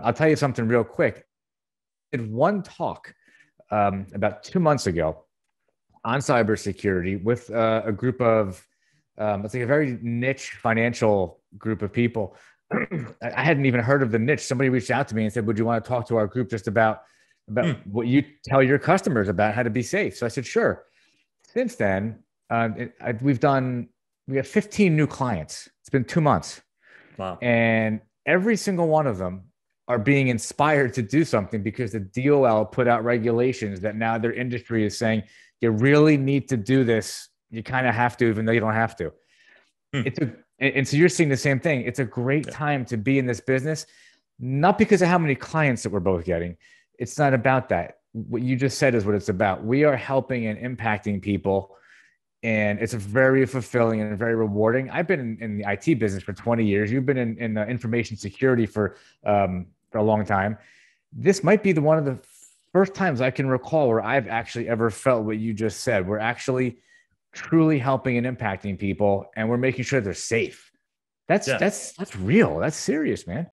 I'll tell you something real quick. I did one talk um, about two months ago on cybersecurity with uh, a group of, um, it's like a very niche financial group of people. I hadn't even heard of the niche. Somebody reached out to me and said, "Would you want to talk to our group just about about mm. what you tell your customers about how to be safe?" So I said, "Sure." Since then, uh, it, I, we've done we have 15 new clients. It's been two months, wow. and every single one of them are being inspired to do something because the DOL put out regulations that now their industry is saying you really need to do this. You kind of have to, even though you don't have to. Hmm. It's a, and so you're seeing the same thing. It's a great yeah. time to be in this business, not because of how many clients that we're both getting. It's not about that. What you just said is what it's about. We are helping and impacting people, and it's very fulfilling and very rewarding. I've been in, in the IT business for 20 years. You've been in, in information security for um, a long time. This might be the one of the first times I can recall where I've actually ever felt what you just said. We're actually truly helping and impacting people, and we're making sure they're safe. That's yeah. that's that's real. That's serious, man.